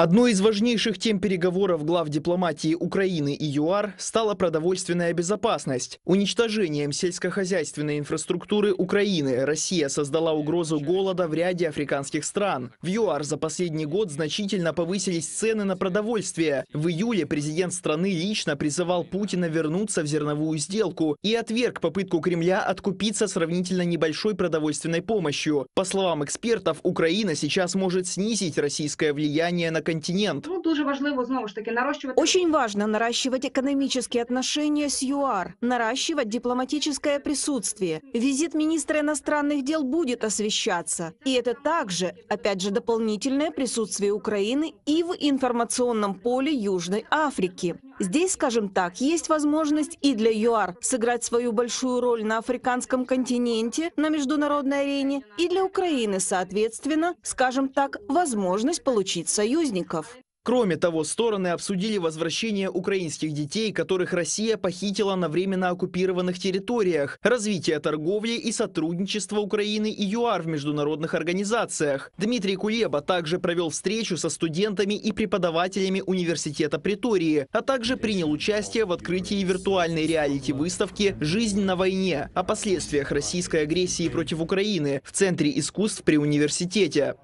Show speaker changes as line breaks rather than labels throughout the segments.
Одной из важнейших тем переговоров глав дипломатии Украины и ЮАР стала продовольственная безопасность. Уничтожением сельскохозяйственной инфраструктуры Украины Россия создала угрозу голода в ряде африканских стран. В ЮАР за последний год значительно повысились цены на продовольствие. В июле президент страны лично призывал Путина вернуться в зерновую сделку и отверг попытку Кремля откупиться сравнительно небольшой продовольственной помощью. По словам экспертов, Украина сейчас может снизить российское влияние на континент.
Ну, дуже важливо, знову ж таки, наращивать... Очень важно наращивать экономические отношения с ЮАР, наращивать дипломатическое присутствие. Визит министра иностранных дел будет освещаться. И это также, опять же, дополнительное присутствие Украины и в информационном поле Южной Африки. Здесь, скажем так, есть возможность и для ЮАР сыграть свою большую роль на африканском континенте, на международной арене, и для Украины, соответственно, скажем так, возможность получить союзников.
Кроме того, стороны обсудили возвращение украинских детей, которых Россия похитила на временно оккупированных территориях, развитие торговли и сотрудничество Украины и ЮАР в международных организациях. Дмитрий Кулеба также провел встречу со студентами и преподавателями университета Притории, а также принял участие в открытии виртуальной реалити-выставки «Жизнь на войне» о последствиях российской агрессии против Украины в Центре искусств при университете.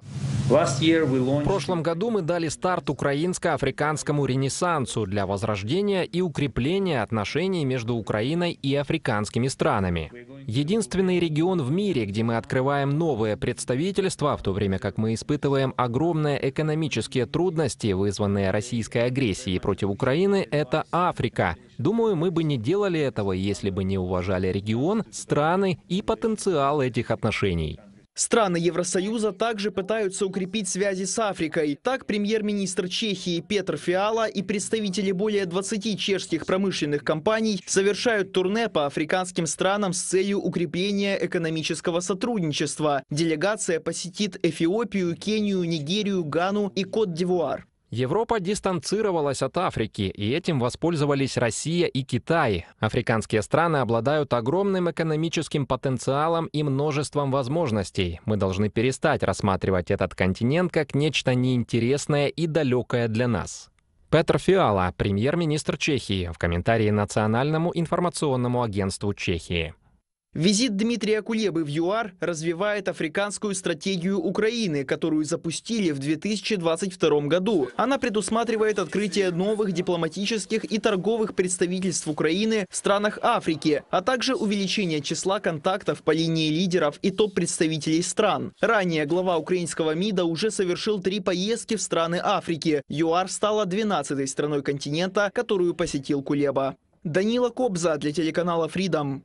В прошлом году мы дали старт украинско-африканскому ренессансу для возрождения и укрепления отношений между Украиной и африканскими странами. Единственный регион в мире, где мы открываем новое представительство, в то время как мы испытываем огромные экономические трудности, вызванные российской агрессией против Украины, это Африка. Думаю, мы бы не делали этого, если бы не уважали регион, страны и потенциал этих отношений.
Страны Евросоюза также пытаются укрепить связи с Африкой. Так, премьер-министр Чехии Петр Фиала и представители более 20 чешских промышленных компаний совершают турне по африканским странам с целью укрепления экономического сотрудничества. Делегация посетит Эфиопию, Кению, Нигерию, Гану и Кот-Дивуар.
Европа дистанцировалась от Африки, и этим воспользовались Россия и Китай. Африканские страны обладают огромным экономическим потенциалом и множеством возможностей. Мы должны перестать рассматривать этот континент как нечто неинтересное и далекое для нас. Петр Фиала, премьер-министр Чехии, в комментарии Национальному информационному агентству Чехии. Визит Дмитрия Кулебы в ЮАР
развивает африканскую стратегию Украины, которую запустили в 2022 году. Она предусматривает открытие новых дипломатических и торговых представительств Украины в странах Африки, а также увеличение числа контактов по линии лидеров и топ-представителей стран. Ранее глава украинского МИДа уже совершил три поездки в страны Африки. ЮАР стала 12-й страной континента, которую посетил Кулеба. Данила Кобза для телеканала Freedom.